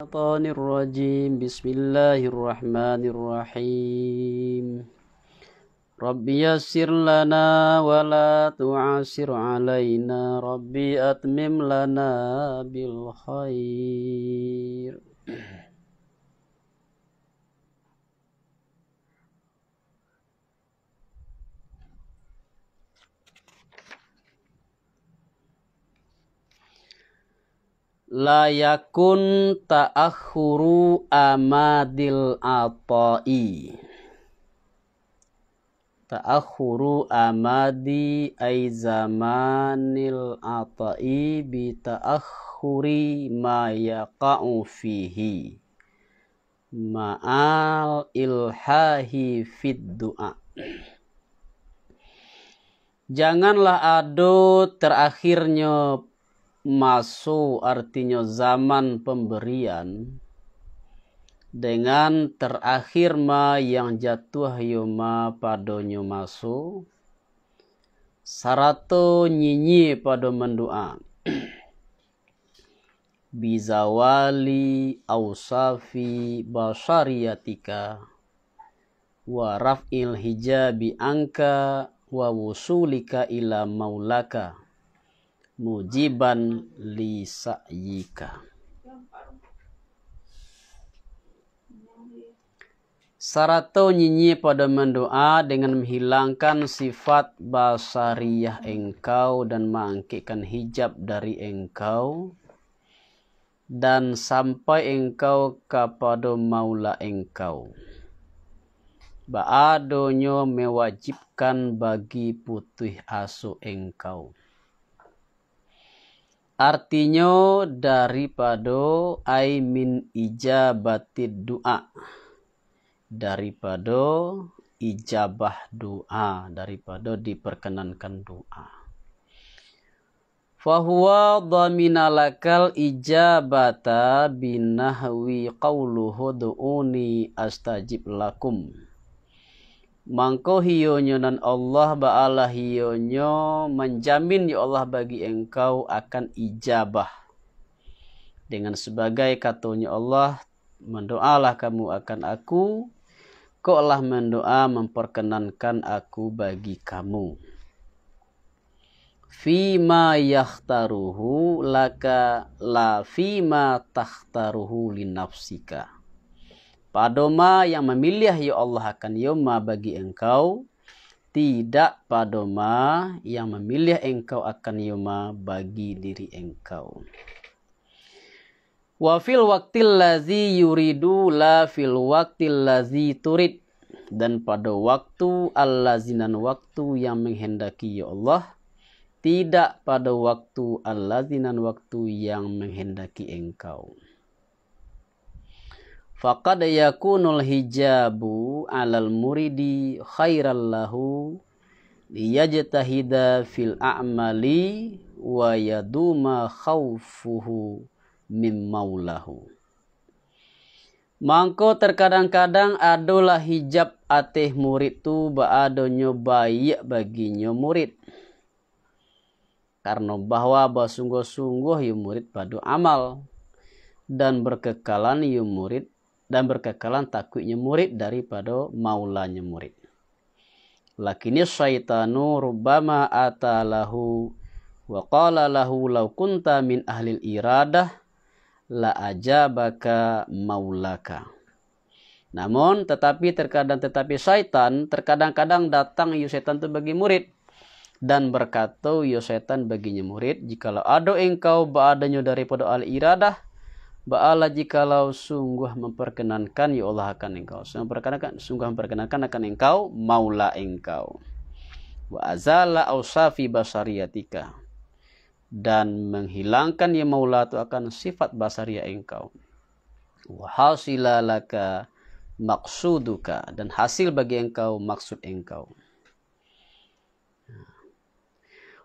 الشيطان الرجيم بسم الله الرحمن الرحيم رب يسر لنا ولا تعسر علينا ربي أتمم لنا بالخير layakun ta'akhuru amadil atai ta'akhuru amadi ay zamanil atai bi ta'akhuri ma yaqa'u fihi ma'al ilhahi fid du'a Janganlah aduh terakhirnya masu artinya zaman pemberian dengan terakhir ma yang jatuh yuma padonyo masu sarato nyinyi pada mendoa bizawali ausafi basariyatika wa raf'il hijabi angka wa wusulika ila maulaka mujiban li sa'yika Sarato nyinyi pada mendoa dengan menghilangkan sifat basariyah engkau dan mengangkikan hijab dari engkau dan sampai engkau kepada maula engkau. Ba'adonyo mewajibkan bagi putih asu engkau. Artinya daripada ai min ijabatid doa. Daripada ijabah doa, daripada diperkenankan doa. Fahuwa dhaminalakal ijabata binahwi qawluhu du'uni astajib lakum Mangko hiyonyo nan Allah ba'ala hiyonyo menjamin ya Allah bagi engkau akan ijabah. Dengan sebagai katanya Allah, mendoalah kamu akan aku, koklah mendoa memperkenankan aku bagi kamu. Fima yahtaruhu laka la fima tahtaruhu linafsika. nafsika Padoma yang memilih ya Allah akan yoma bagi engkau. Tidak padoma yang memilih engkau akan yoma bagi diri engkau. Wa fil waktil lazi yuridu la fil waktil lazi turid. Dan pada waktu allazinan waktu yang menghendaki ya Allah. Tidak pada waktu allazinan waktu yang menghendaki engkau faqad yakunul hijabu alal muridi khairal lahu liyajtahida fil a'mali wa yaduma khawfuhu mim maulahu Mangko terkadang-kadang adalah hijab ateh murid tu baadonyo baik baginyo murid. Karena bahwa basungguh-sungguh yu murid padu amal dan berkekalan yu murid dan berkekalan takutnya murid daripada maulanya murid. Lakinnya syaitanu rubbama atalahu wa qala lahu law kunta min ahlil iradah la ajabaka maulaka. Namun tetapi terkadang tetapi syaitan terkadang-kadang datang yu syaitan itu bagi murid dan berkata yu syaitan baginya murid jikalau ada engkau baadanya daripada al iradah Ba'ala jikalau sungguh memperkenankan ya Allah akan engkau. Sungguh memperkenankan, sungguh memperkenankan akan engkau, maula engkau. Wa'azala azala ausafi basariyatika. Dan menghilangkan ya maula itu akan sifat basaria engkau. Wa hasilalaka maksuduka. Dan hasil bagi engkau maksud engkau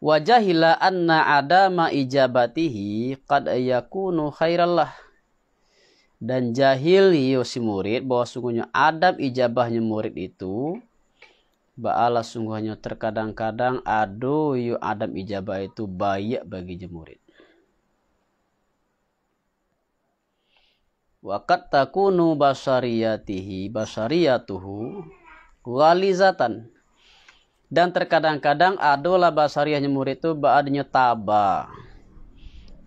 wajahila anna adama ijabatihi qad yakunu khairallah dan jahil si murid bahwa sungguhnya adab ijabahnya murid itu Ba'ala sungguhnya terkadang-kadang adu yu adab ijabah itu baik bagi jemurid. Wakat takunu basariyatihi basariyatuhu walizatan dan terkadang-kadang bahasa riahnya murid itu ba'adnya taba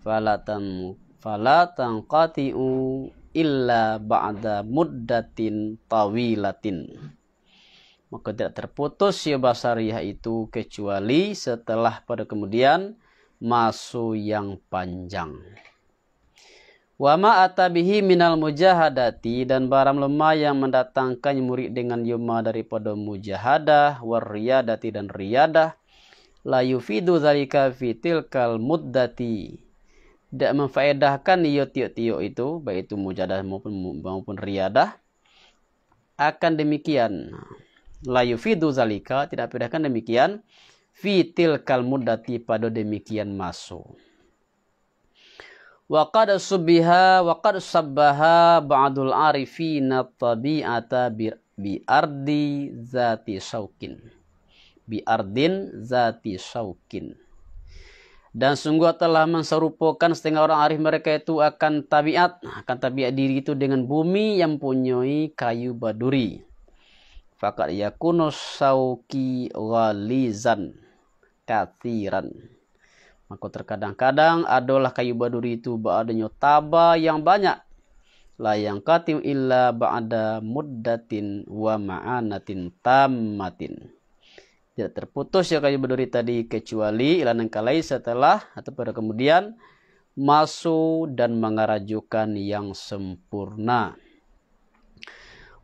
falatan falatan qati'u illa ba'da muddatin tawilatin maka tidak terputus ya riah itu kecuali setelah pada kemudian masuk yang panjang. Wa ma atabihi minal mujahadati dan barang lemah yang mendatangkan murid dengan yuma daripada mujahadah riyadati dan riyadah la yufidu zalika fitil kal muddati tidak memfaedahkan iyo tiok itu baik itu mujahadah maupun maupun riyadah akan demikian la yufidu zalika tidak pedahkan demikian fitil kal muddati pada demikian masuk wa qad subbiha wa qad sabbaha ba'dul arifina tabi'ata bi ardi zati syaukin bi ardin zati syaukin dan sungguh telah menserupakan setengah orang arif mereka itu akan tabiat akan tabiat diri itu dengan bumi yang punyai kayu baduri fakat yakunus syauki ghalizan katiran maka terkadang-kadang adalah kayu baduri itu ba'adanya taba yang banyak. La yang katim illa ba'ada muddatin wa ma'anatin tamatin. Tidak terputus ya kayu baduri tadi kecuali ilanan kalai setelah atau pada kemudian masuk dan mengarajukan yang sempurna.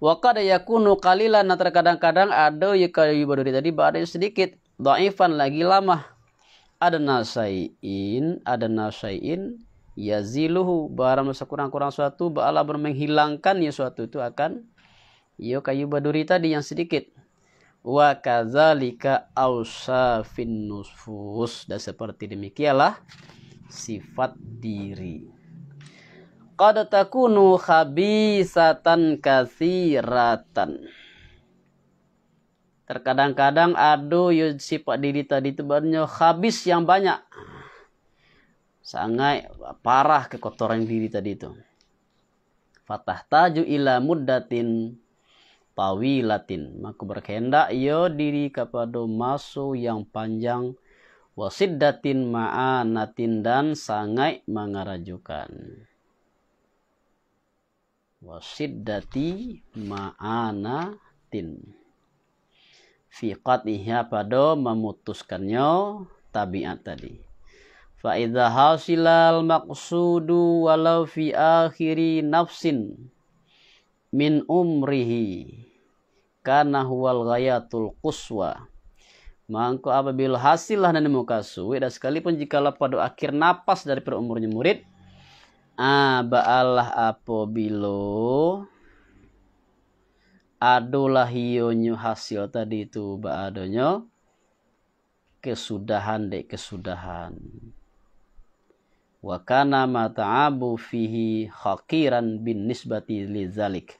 Wakada yakunu kalilan nah terkadang-kadang ada ya kayu baduri tadi ba'ada sedikit. Da'ifan lagi lama adna syai'in adna syai'in yaziluhu barang sekurang-kurang suatu bala ba'ala yang suatu itu akan yo kayu baduri tadi yang sedikit wa kadzalika ausafin nufus dan seperti demikianlah sifat diri qad takunu khabisatan katsiratan Terkadang-kadang aduh yo ya, pak diri tadi itu banyak habis yang banyak. Sangat parah kekotoran diri tadi itu. Fatah taju ila muddatin tawilatin. Maka berkehendak yo ya, diri kepada masu yang panjang wasiddatin ma'anatin dan sangat mengarajukan. Wasiddati ma'anatin. Fiqat ihya pada memutuskannya tabiat tadi. Fa idza hasilal maqsudu walau fi akhiri nafsin min umrihi karena huwal ghayatul quswa. Maka apabila hasillah dan muka suwi dan sekalipun jika pada akhir napas dari perumurnya murid, ah ba'alah apabila adalah hiyonyo hasil tadi itu ba adonyo kesudahan dek kesudahan wa kana mata'abu fihi khakiran bin nisbati li zalik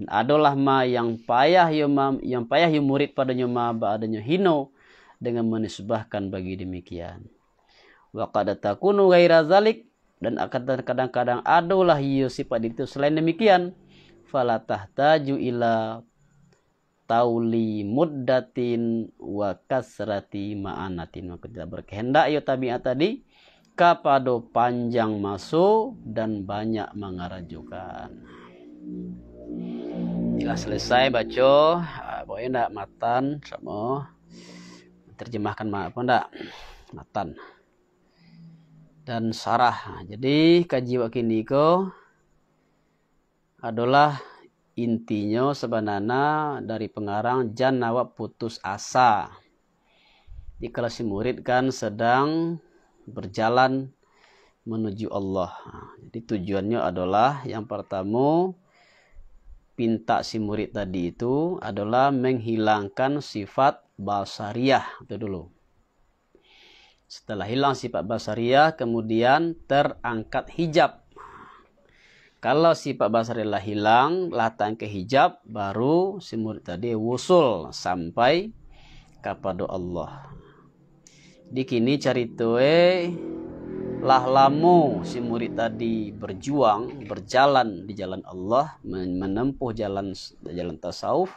dan adalah ma yang payah mam yang payah yo murid padanya ma ba'adonyo hino dengan menisbahkan bagi demikian wa qad takunu ghaira zalik dan akan kadang-kadang adalah yu sifat itu selain demikian falatahtaju ila tauli muddatin wa kasrati ma'anatin maka tidak berkehendak ya tabiat tadi kapado panjang masuk dan banyak mengarajukan Bila selesai baca ah, boleh ndak matan sama terjemahkan apa ndak matan dan sarah jadi kaji wakini kau adalah intinya sebenarnya dari pengarang jangan nawa putus asa. Di kelas si murid kan sedang berjalan menuju Allah. Jadi tujuannya adalah yang pertama pinta si murid tadi itu adalah menghilangkan sifat basariah itu dulu. Setelah hilang sifat basariah kemudian terangkat hijab kalau sifat Pak hilang, latan ke hijab, baru si murid tadi wusul sampai kepada Allah. Di kini caritoe lah lamu si murid tadi berjuang, berjalan di jalan Allah, menempuh jalan jalan tasawuf.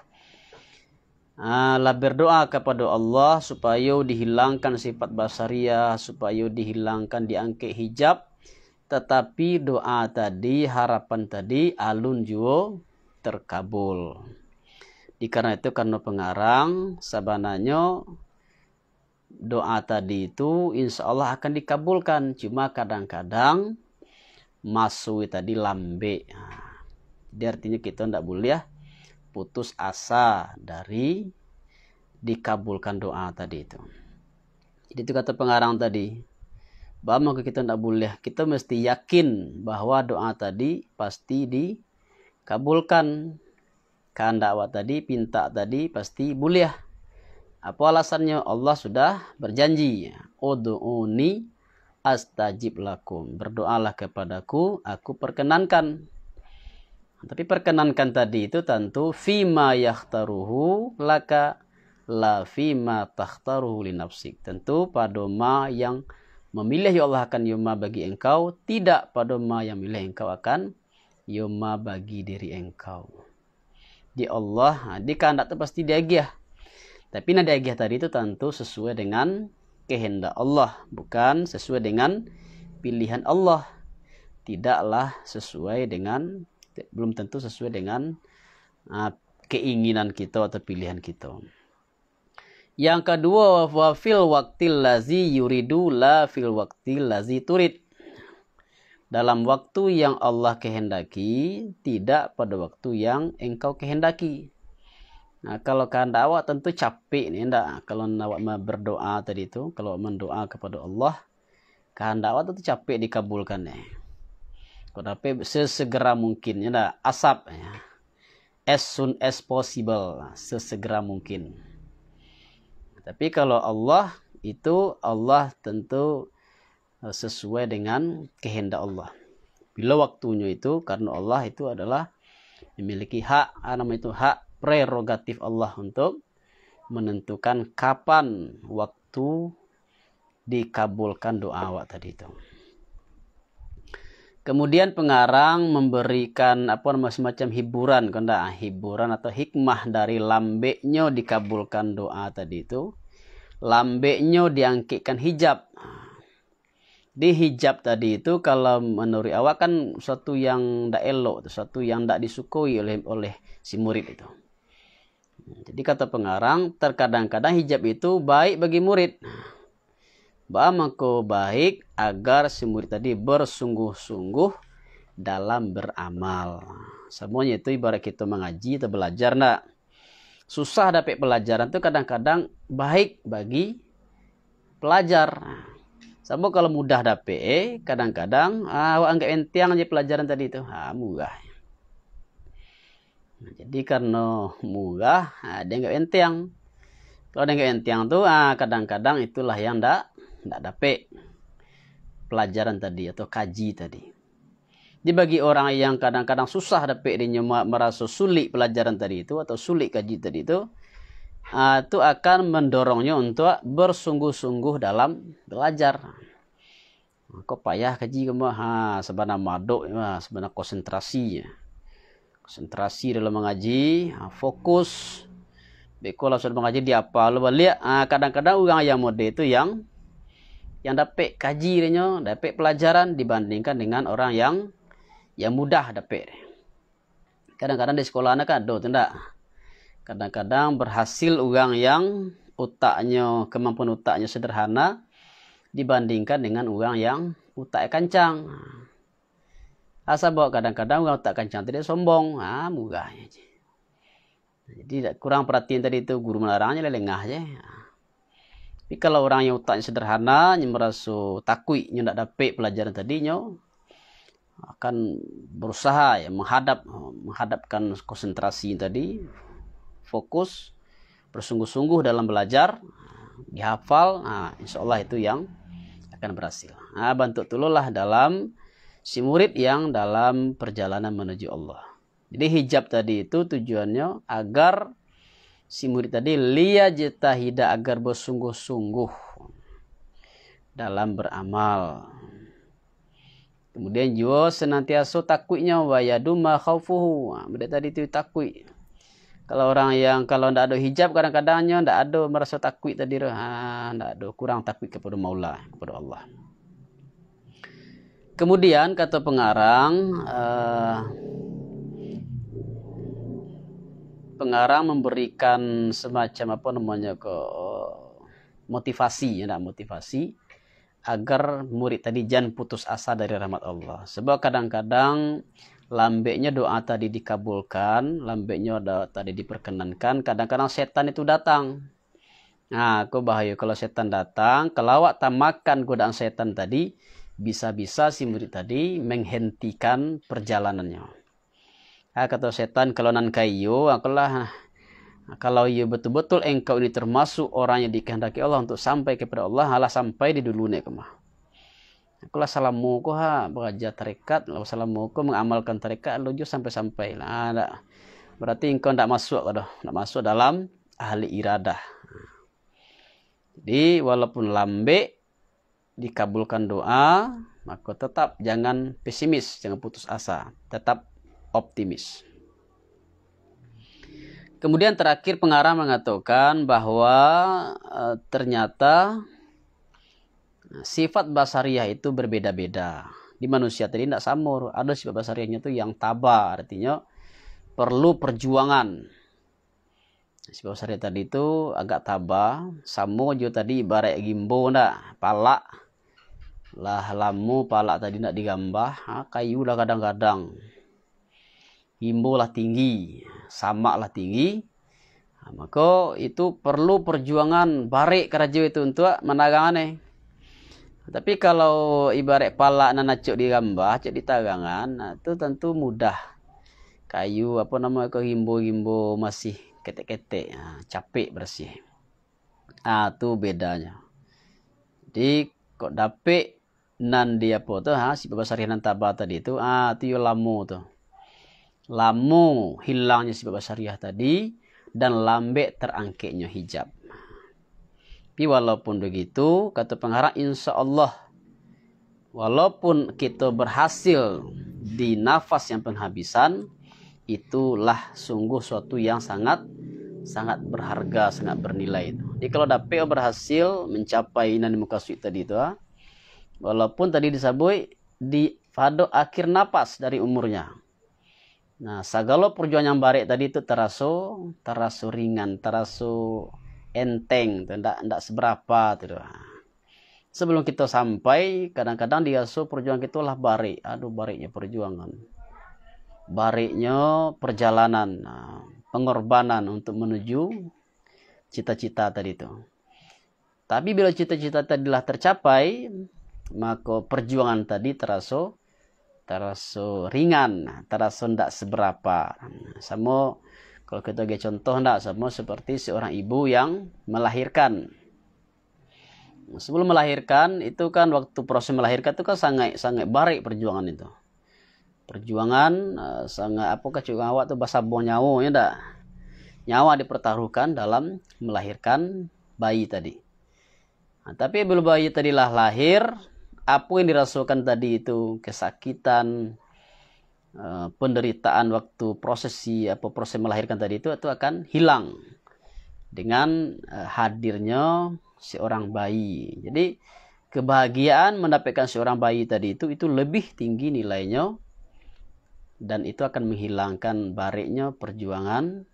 Ah, lah berdoa kepada Allah supaya dihilangkan sifat basaria, supaya dihilangkan diangke hijab, tetapi doa tadi harapan tadi alun juo terkabul karena itu karena pengarang sabananya doa tadi itu insya Allah akan dikabulkan cuma kadang-kadang masui tadi lambe jadi artinya kita tidak boleh ya putus asa dari dikabulkan doa tadi itu jadi itu kata pengarang tadi Bah maka kita tidak boleh. Kita mesti yakin bahwa doa tadi pasti dikabulkan. Karena dakwah tadi, pinta tadi pasti boleh. Apa alasannya? Allah sudah berjanji. uduuni astajib lakum. Berdoalah kepadaku, aku perkenankan. Tapi perkenankan tadi itu tentu fima yahtaruhu laka la fima tahtaruhu linafsik. Tentu pada ma yang memilih ya Allah akan yuma bagi engkau tidak pada ma yang milih engkau akan yuma bagi diri engkau di Allah di kehendak tu pasti diagiah tapi nadiagiah tadi itu tentu sesuai dengan kehendak Allah bukan sesuai dengan pilihan Allah tidaklah sesuai dengan belum tentu sesuai dengan uh, keinginan kita atau pilihan kita. Yang kedua wa fil waktil lazi yuridu la fil waktil lazi turid. Dalam waktu yang Allah kehendaki, tidak pada waktu yang engkau kehendaki. Nah, kalau kehendak awak tentu capek nih enggak. Kalau awak berdoa tadi itu, kalau mendoa kepada Allah, kehendak awak tentu capek dikabulkan nih. Tapi sesegera mungkin ya enggak asap ya. As soon as possible, sesegera mungkin. Tapi kalau Allah itu Allah tentu e, sesuai dengan kehendak Allah. Bila waktunya itu karena Allah itu adalah memiliki hak, ah, nama itu hak prerogatif Allah untuk menentukan kapan waktu dikabulkan doa awak tadi itu. Kemudian pengarang memberikan apa nama semacam hiburan, kanda hiburan atau hikmah dari lambeknya dikabulkan doa tadi itu. Lambeknya diangkikan hijab. Di hijab tadi itu kalau menurut awak kan satu yang tidak elok, satu yang tidak disukui oleh oleh si murid itu. Jadi kata pengarang, terkadang-kadang hijab itu baik bagi murid ko baik agar si murid tadi bersungguh-sungguh dalam beramal. Semuanya itu ibarat kita mengaji atau belajar Nah, Susah dapat pelajaran itu kadang-kadang baik bagi pelajar. Sama kalau mudah dapat, kadang-kadang ah, anggap entiang aja pelajaran tadi itu. Ah, mudah. Nah, jadi karena murah, ah, dia anggap entiang. Kalau dia anggap entiang tuh, ah, kadang-kadang itulah yang ndak tidak dapat pelajaran tadi atau kaji tadi. Jadi bagi orang yang kadang-kadang susah dapat dia merasa sulit pelajaran tadi itu atau sulit kaji tadi itu, ah, itu akan mendorongnya untuk bersungguh-sungguh dalam belajar. Ah, kok payah kaji kamu, ha ah, sebenarnya madok, ha, sebenarnya konsentrasinya. Konsentrasi dalam mengaji, fokus. Beko langsung mengaji di apa? Lu lihat, kadang-kadang orang yang mode itu yang yang dapat kaji dia, dapat pelajaran dibandingkan dengan orang yang yang mudah dapat. Kadang-kadang di sekolah anak kan ada, tidak? Kadang-kadang berhasil orang yang otaknya, kemampuan otaknya sederhana dibandingkan dengan orang yang otaknya kancang. Asal ha, bawa kadang-kadang orang otak kancang tidak sombong. Ah, ha, murah. Jadi kurang perhatian tadi itu guru melarangnya lelengah je. Ha. Tapi kalau orang yang otaknya sederhana, yang merasa takui, yang tidak dapat pelajaran tadinya, akan berusaha ya menghadap menghadapkan konsentrasi tadi fokus bersungguh-sungguh dalam belajar dihafal nah, insya Allah itu yang akan berhasil nah, bantu tululah dalam si murid yang dalam perjalanan menuju Allah jadi hijab tadi itu tujuannya agar si murid tadi lia jetahida agar bersungguh-sungguh dalam beramal. Kemudian jiwa senantiasa takutnya wayadu ma khaufuhu. Nah, Mereka tadi itu takut. Kalau orang yang kalau ndak ada hijab kadang-kadangnya ndak ada merasa takut tadi ha ah, ndak ada kurang takut kepada Maula kepada Allah. Kemudian kata pengarang uh, pengarang memberikan semacam apa namanya ke motivasi ya nah, motivasi agar murid tadi jangan putus asa dari rahmat Allah. Sebab kadang-kadang lambeknya doa tadi dikabulkan, lambeknya doa tadi diperkenankan, kadang-kadang setan itu datang. Nah, aku bahaya kalau setan datang, kelawak tamakan godaan setan tadi, bisa-bisa si murid tadi menghentikan perjalanannya ah, kata setan kalau nan kayu akulah kalau ia betul-betul engkau ini termasuk orang yang dikehendaki Allah untuk sampai kepada Allah Allah sampai di dulunya kemah akulah salamu ku ha beraja tarekat lalu salamu ku mengamalkan tarekat luju sampai-sampai lah ada. Ah, berarti engkau tidak masuk kada tidak masuk dalam ahli iradah jadi walaupun lambe dikabulkan doa maka tetap jangan pesimis jangan putus asa tetap optimis. Kemudian terakhir pengarah mengatakan bahwa e, ternyata sifat basariah itu berbeda-beda. Di manusia tadi tidak samur. Ada sifat basariahnya itu yang tabah, artinya perlu perjuangan. Sifat basariah tadi itu agak tabah, Samur juga tadi ibarat gimbo ndak, palak. Lah lamu palak tadi tidak digambah, kayu lah kadang-kadang himbulah tinggi, samaklah tinggi. Ha, maka itu perlu perjuangan barik kerajo itu untuk menagangan eh. Tapi kalau ibarat pala nan acuk digambah, acuk ditagangan, nah ha, itu tentu mudah. Kayu apa nama ke himbo-himbo masih ketek-ketek, ha, capek bersih. Ha, itu bedanya. Jadi kok dapik nan dia apa tu ha si pembesar nan tabah tadi tu ah ha, tu lamo tu. lamu hilangnya sebab syariah tadi dan lambek terangkeknya hijab. Tapi walaupun begitu, kata pengarang insya Allah, walaupun kita berhasil di nafas yang penghabisan, itulah sungguh suatu yang sangat sangat berharga, sangat bernilai. Itu. Jadi kalau dapat berhasil mencapai nani muka tadi itu, ah, walaupun tadi disabui di fado akhir nafas dari umurnya, Nah, segala perjuangan yang barik tadi itu terasa terasa ringan, terasa enteng, tidak tidak seberapa itu Sebelum kita sampai, kadang-kadang dia so perjuangan kita lah barik. Aduh, bariknya perjuangan. Bariknya perjalanan, ah, pengorbanan untuk menuju cita-cita tadi itu. Tapi bila cita-cita tadi telah tercapai, maka perjuangan tadi terasa terasa ringan, nah, terasa tidak seberapa. Nah, sama kalau kita bagi contoh ndak sama seperti seorang ibu yang melahirkan. Nah, sebelum melahirkan itu kan waktu proses melahirkan itu kan sangat sangat barik perjuangan itu. Perjuangan eh, sangat apa kecuali awak tuh bahasa bong nyawa ya Nyawa dipertaruhkan dalam melahirkan bayi tadi. Nah, tapi belum bayi tadi lah lahir, apa yang dirasakan tadi itu kesakitan eh, penderitaan waktu prosesi apa proses melahirkan tadi itu itu akan hilang dengan eh, hadirnya seorang bayi. Jadi kebahagiaan mendapatkan seorang bayi tadi itu itu lebih tinggi nilainya dan itu akan menghilangkan bariknya perjuangan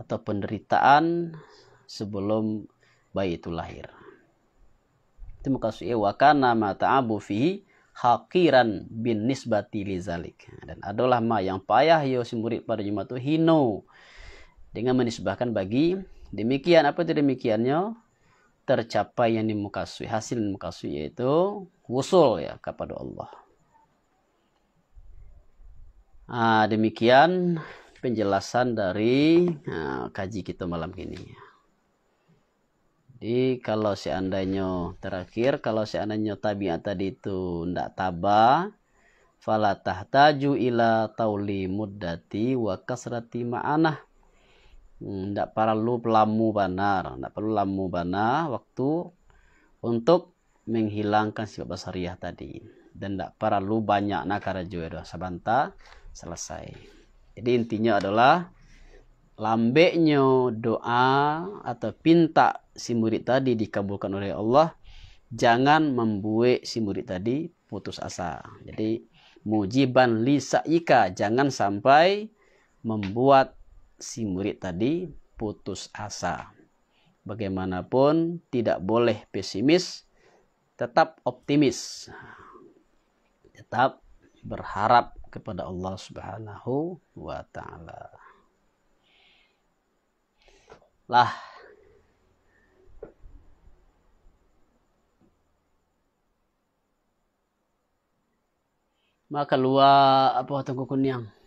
atau penderitaan sebelum bayi itu lahir itu kasih. Wa kana Abu ta'abu fihi hakiran bin nisbati Zalik Dan adalah ma yang payah yo si murid pada Jumat itu hino dengan menisbahkan bagi demikian apa itu demikiannya tercapai yang dimukasui hasil dimukasui yaitu wusul ya kepada Allah. Nah, demikian penjelasan dari nah, kaji kita malam ini. Jadi kalau seandainya terakhir kalau seandainya tabiat tadi itu ndak taba fala tahtaju ila tauli muddati wa kasrati ma'anah. Hmm, ndak perlu pelamu banar, ndak perlu lamu bana waktu untuk menghilangkan sifat basariah tadi dan ndak perlu banyak nakara juga sabanta selesai. Jadi intinya adalah lambeknya doa atau pinta si murid tadi dikabulkan oleh Allah, jangan membuat si murid tadi putus asa. Jadi mujiban lisaika, jangan sampai membuat si murid tadi putus asa. Bagaimanapun tidak boleh pesimis, tetap optimis. Tetap berharap kepada Allah Subhanahu wa taala lah maka luwa apa tengku kunyang